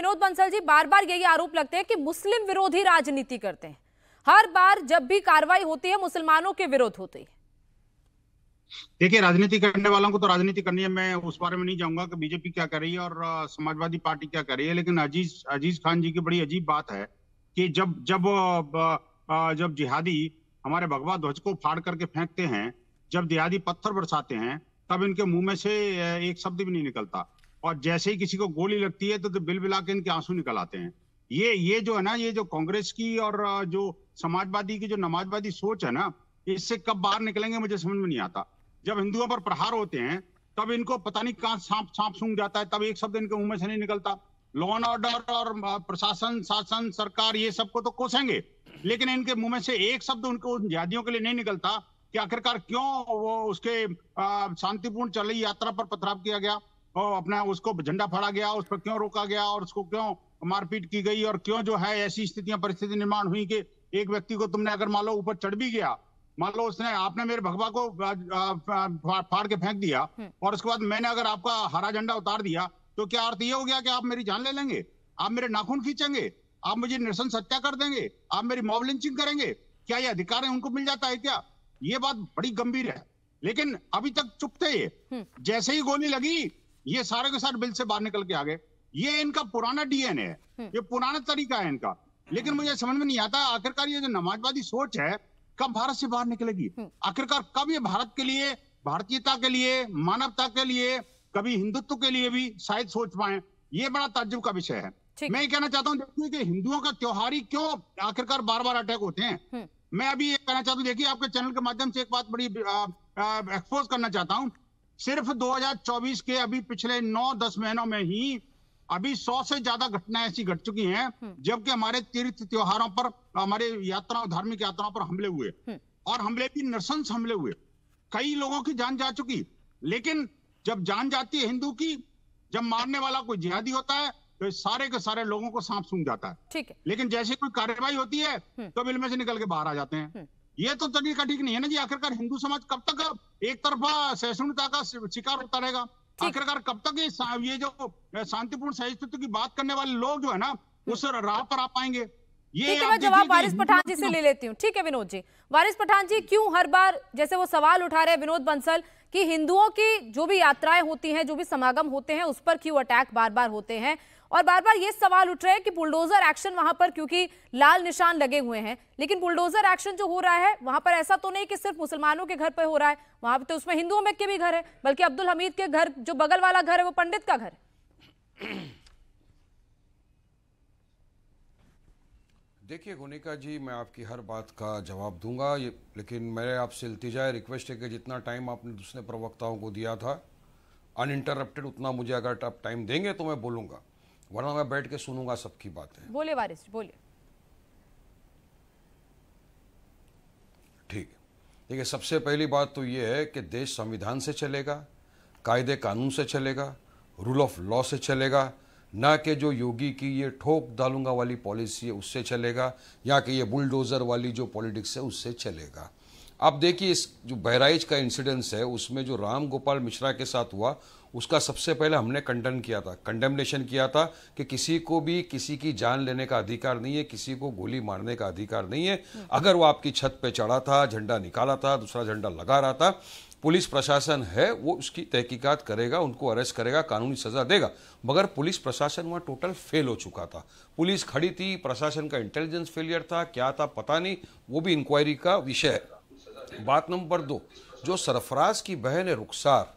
विनोद बंसल जी बार बार यही आरोप लगते हैं कि मुस्लिम विरोधी राजनीति करते हैं हर बार जब भी कार्रवाई होती है मुसलमानों के विरोध होती है देखिए राजनीति करने वालों को तो राजनीति करनी है मैं उस बारे में नहीं जाऊंगा कि बीजेपी क्या कर रही है और समाजवादी पार्टी क्या कर रही है लेकिन अजीज अजीज खान जी की बड़ी अजीब बात है कि जब जब जब जिहादी हमारे भगवा ध्वज को फाड़ करके फेंकते हैं जब जिहादी पत्थर बरसाते हैं तब इनके मुंह में से एक शब्द भी नहीं निकलता और जैसे ही किसी को गोली लगती है तो, तो बिल बिला के इनके आंसू निकल आते हैं ये ये जो है ना ये जो कांग्रेस की और जो समाजवादी की जो नमाजवादी सोच है ना इससे कब बाहर निकलेंगे मुझे समझ में नहीं आता जब हिंदुओं पर प्रहार होते हैं तब इनको पता नहीं कहाँ सांप सांप सूंघ जाता है तब एक शब्द इनके मुंह में से नहीं निकलता लॉ एंड ऑर्डर और प्रशासन शासन सरकार ये सबको तो कोसेंगे लेकिन इनके मुंह में से एक शब्द उनको जादियों के लिए नहीं निकलता कि आखिरकार क्यों वो उसके शांतिपूर्ण चल रही यात्रा पर पथराव किया गया और अपना उसको झंडा फाड़ा गया उस पर क्यों रोका गया और उसको क्यों मारपीट की गई और क्यों जो है ऐसी स्थितियां परिस्थिति निर्माण हुई कि एक व्यक्ति को तुमने अगर मान लो ऊपर चढ़ भी गया मान लो उसने आपने मेरे भगवा को फाड़ के फेंक दिया हम्म। और उसके बाद मैंने अगर आपका हरा झंडा उतार दिया तो क्या अर्थ ये हो गया कि आप मेरी जान ले लेंगे आप मेरे नाखून खींचेंगे आप मुझे निरसन सत्या कर देंगे आप मेरी मॉब लिंचिंग करेंगे क्या ये अधिकार है उनको मिल जाता है क्या ये बात बड़ी गंभीर है लेकिन अभी तक चुप थे हम्म। जैसे ही गोली लगी ये सारे के सारे बिल से बाहर निकल के आ गए ये इनका पुराना डीएनए है हम्म। ये पुराना तरीका है इनका लेकिन मुझे समझ में नहीं आता आखिरकार ये जो नमाजवादी सोच है कब भारत से बाहर निकलेगी हम्म। आखिरकार कब ये भारत के लिए भारतीयता के लिए मानवता के लिए कभी हिंदुत्व के लिए भी शायद सोच पाए ये बड़ा ताजुब का विषय है मैं ये कहना चाहता हूँ देखिए कि हिंदुओं का त्योहारी ही क्यों आखिरकार बार बार अटैक होते हैं हम्म। मैं अभी ये कहना चाहता हूँ देखिए आपके चैनल के माध्यम से एक बात बड़ी एक्सपोज करना चाहता हूँ सिर्फ 2024 के अभी पिछले 9-10 महीनों में ही अभी सौ से ज्यादा घटनाएं ऐसी घट चुकी हैं हम्म। जबकि हमारे तीर्थ त्योहारों पर हमारे यात्रा धार्मिक यात्राओं पर हमले हुए हम्म। और हमले भी नरसंस हमले हुए कई लोगों की जान जा चुकी लेकिन जब जान जाती है हिंदू की जब मारने वाला कोई जिहादी होता है तो सारे के सारे लोगों को सांप सूंघ जाता है ठीक है लेकिन जैसे कोई कार्रवाई होती है हम्म। तो बिल में से निकल के बाहर आ जाते हैं ये तो तरीका ठीक नहीं है ना जी आखिरकार हिंदू समाज कब तक एक तरफा सहिष्णुता का शिकार होता रहेगा आखिरकार कब तक ये जो शांतिपूर्ण सहिष्णुत्व की बात करने वाले लोग जो है ना हम्म। उस राह पर आ पाएंगे ठीक है मैं जवाब वारिस पठान जी से ले लेती हूँ ठीक है विनोद जी वारिस पठान जी क्यों हर बार जैसे वो सवाल उठा रहे हैं विनोद बंसल कि हिंदुओं की जो भी यात्राएं होती हैं जो भी समागम होते हैं उस पर क्यों अटैक बार बार होते हैं और बार बार ये सवाल उठ रहे हैं कि बुलडोजर एक्शन वहां पर क्योंकि लाल निशान लगे हुए हैं लेकिन बुलडोजर एक्शन जो हो रहा है वहां पर ऐसा तो नहीं कि सिर्फ मुसलमानों के घर पर हो रहा है वहां पर तो उसमें हिंदुओं में के भी घर है बल्कि अब्दुल हमीद के घर जो बगल वाला घर है वो पंडित का घर है देखिए गोनिका जी मैं आपकी हर बात का जवाब दूंगा ये लेकिन मेरे आपसे इल्तिजा रिक्वेस्ट है कि जितना टाइम आपने दूसरे प्रवक्ताओं को दिया था अनइंटरप्टेड उतना मुझे अगर आप टाइम देंगे तो मैं बोलूँगा वरना मैं बैठ के सुनूंगा सबकी बातें बोले वारिस बोले ठीक देखिए सबसे पहली बात तो ये है कि देश संविधान से चलेगा कायदे कानून से चलेगा रूल ऑफ लॉ से चलेगा ना कि जो योगी की ये ठोक डालूंगा वाली पॉलिसी है उससे चलेगा या कि ये बुलडोज़र वाली जो पॉलिटिक्स है उससे चलेगा आप देखिए इस जो बहराइच का इंसिडेंस है उसमें जो राम गोपाल मिश्रा के साथ हुआ उसका सबसे पहले हमने कंडन किया था कंडेमनेशन किया था कि किसी को भी किसी की जान लेने का अधिकार नहीं है किसी को गोली मारने का अधिकार नहीं है हम्म। अगर वो आपकी छत पे चढ़ा था झंडा निकाला था दूसरा झंडा लगा रहा था पुलिस प्रशासन है वो उसकी तहकीकात करेगा उनको अरेस्ट करेगा कानूनी सज़ा देगा मगर पुलिस प्रशासन वहाँ टोटल फेल हो चुका था पुलिस खड़ी थी प्रशासन का इंटेलिजेंस फेलियर था क्या था पता नहीं वो भी इंक्वायरी का विषय है बात नंबर दो जो सरफराज की बहन है रुखसार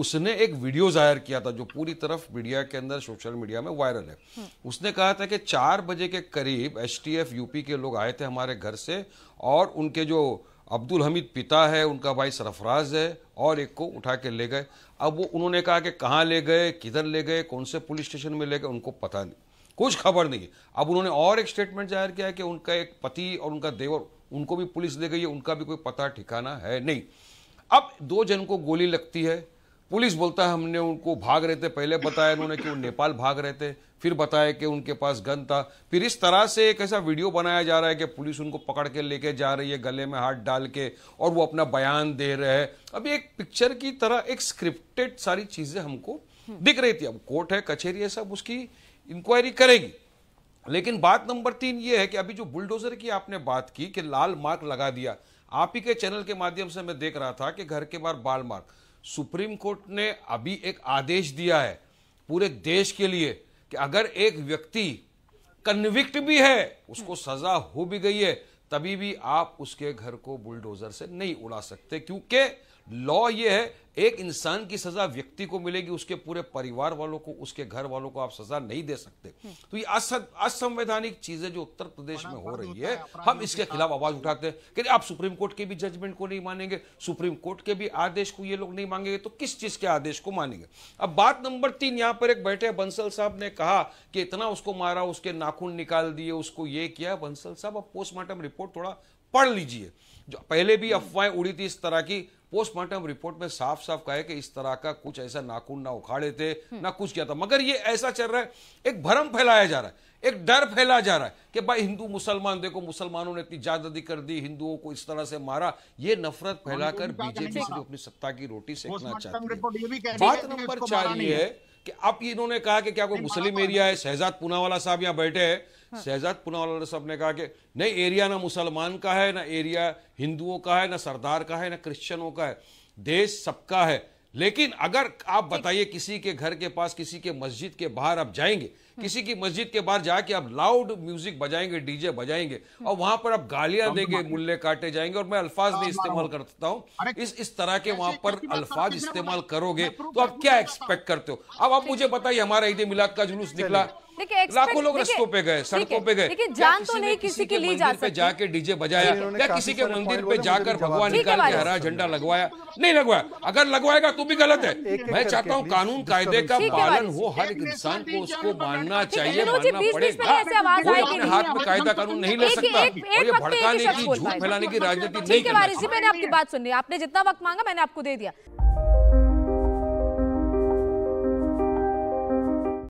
उसने एक वीडियो जाहिर किया था जो पूरी तरफ मीडिया के अंदर सोशल मीडिया में वायरल है हम्म। उसने कहा था कि चार बजे के करीब एसटीएफ यूपी के लोग आए थे हमारे घर से और उनके जो अब्दुल हमीद पिता है उनका भाई सरफराज है और एक को उठा के ले गए अब वो उन्होंने कहा कि कहाँ ले गए किधर ले गए कौन से पुलिस स्टेशन में ले गए उनको पता नहीं कुछ खबर नहीं है अब उन्होंने और एक स्टेटमेंट जाहिर किया है कि उनका एक पति और उनका देवर उनको भी पुलिस ले गई है उनका भी कोई पता ठिकाना है नहीं अब दो जन को गोली लगती है पुलिस बोलता है हमने उनको भाग रहे थे पहले बताया उन्होंने कि वो नेपाल भाग रहे थे फिर बताए कि उनके पास गन था फिर इस तरह से एक ऐसा वीडियो बनाया जा रहा है कि पुलिस उनको पकड़ के लेके जा रही है गले में हाथ डाल के और वो अपना बयान दे रहे हैं अब एक पिक्चर की तरह एक स्क्रिप्टेड सारी चीज़ें हमको दिख रही थी अब कोर्ट है कचहरी है सब उसकी इंक्वायरी करेगी लेकिन बात नंबर तीन ये है कि अभी जो बुलडोजर की आपने बात की कि लाल मार्क लगा दिया आप ही के चैनल के माध्यम से मैं देख रहा था कि घर के बाहर बाल मार्क सुप्रीम कोर्ट ने अभी एक आदेश दिया है पूरे देश के लिए कि अगर एक व्यक्ति कन्विक्ट भी है उसको सजा हो भी गई है तभी भी आप उसके घर को बुलडोजर से नहीं उड़ा सकते क्योंकि लॉ ये है एक इंसान की सजा व्यक्ति को मिलेगी उसके पूरे परिवार वालों को उसके घर वालों को आप सजा नहीं दे सकते हम्म। तो ये असंवैधानिक चीजें जो उत्तर प्रदेश में हो रही है हम इसके खिलाफ आवाज उठाते हैं कि आप सुप्रीम कोर्ट के भी जजमेंट को नहीं मानेंगे सुप्रीम कोर्ट के भी आदेश को ये लोग नहीं मांगेंगे तो किस चीज के आदेश को मानेंगे अब बात नंबर तीन यहां पर एक बैठे बंसल साहब ने कहा कि इतना उसको मारा उसके नाखून निकाल दिए उसको ये किया बंसल साहब अब पोस्टमार्टम रिपोर्ट थोड़ा पढ़ लीजिए जो पहले भी अफवाहें उड़ी थी इस तरह की पोस्टमार्टम रिपोर्ट में साफ साफ कहा है कि इस तरह का कुछ ऐसा नाखून ना उखाड़े थे हम्म। ना कुछ किया था मगर ये ऐसा चल रहा है एक भ्रम फैलाया जा रहा है एक डर फैला जा रहा है कि भाई हिंदू मुसलमान देखो मुसलमानों ने इतनी जादी कर दी हिंदुओं को इस तरह से मारा ये नफरत हाँ, फैलाकर तो बीजेपी से अपनी सत्ता की रोटी सेकना चाहती है बात नंबर चार ये है कि आप इन्होंने कहा कि क्या कोई मुस्लिम तो एरिया है शहजाद पूनावाला साहब यहाँ बैठे हैं हाँ। शहजाद पुनावाला साहब ने कहा कि नहीं एरिया ना मुसलमान का है ना एरिया हिंदुओं का है ना सरदार का है ना क्रिश्चनों का है देश सबका है लेकिन अगर आप बताइए किसी के घर के पास किसी के मस्जिद के बाहर आप जाएंगे हाँ। किसी की मस्जिद के बाहर जाके आप लाउड म्यूजिक बजाएंगे डीजे बजाएंगे और वहां पर आप गालियां देंगे मुल्ले काटे जाएंगे और मैं अल्फाज भी इस्तेमाल करता हूं इस इस तरह के वहां पर अल्फाज इस्तेमाल करोगे तो आप क्या एक्सपेक्ट करते हो अब आप मुझे बताइए हमारा ईद मिलाद का जुलूस निकला लाखों लोग रस्तों पे गए सड़कों पे गए लेकिन जान तो नहीं किसी के लिए जा जाके डीजे बजाया या किसी के मंदिर पे जाकर भगवान निकाल के हरा झंडा लगवाया नहीं लगवाया अगर लगवाएगा तो भी गलत है मैं चाहता हूँ कानून कायदे का पालन हो हर एक इंसान को उसको मानना चाहिए अपने हाथ में कायदा कानून नहीं ले सकता और ये भड़काने की झूठ फैलाने की राजनीति नहीं आपकी बात सुन ली आपने जितना वक्त मांगा मैंने आपको दे दिया